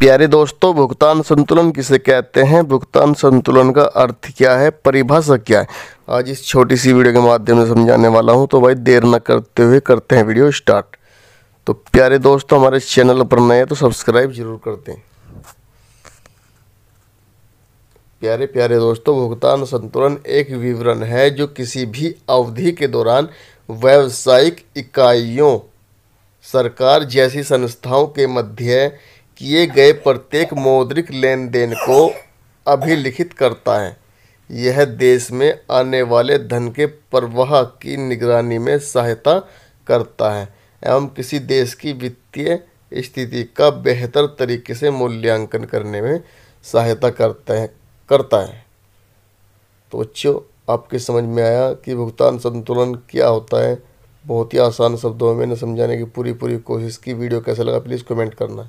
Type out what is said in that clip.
प्यारे दोस्तों भुगतान संतुलन किसे कहते हैं भुगतान संतुलन का अर्थ क्या है परिभाषा क्या है आज इस छोटी सी वीडियो के माध्यम से समझाने वाला हूं तो भाई देर न करते हुए करते हैं वीडियो स्टार्ट तो प्यारे दोस्तों हमारे चैनल पर नए हैं तो सब्सक्राइब जरूर कर दें प्यारे प्यारे दोस्तों भुगतान संतुलन एक विवरण है जो किसी भी अवधि के दौरान व्यावसायिक इकाइयों सरकार जैसी संस्थाओं के मध्य किए गए प्रत्येक मौद्रिक लेन देन को अभिलिखित करता है यह देश में आने वाले धन के प्रवाह की निगरानी में सहायता करता है एवं किसी देश की वित्तीय स्थिति का बेहतर तरीके से मूल्यांकन करने में सहायता करते हैं करता है तो बच्चों आपके समझ में आया कि भुगतान संतुलन क्या होता है बहुत ही आसान शब्दों में न समझाने की पूरी पूरी कोशिश की वीडियो कैसा लगा प्लीज़ कमेंट करना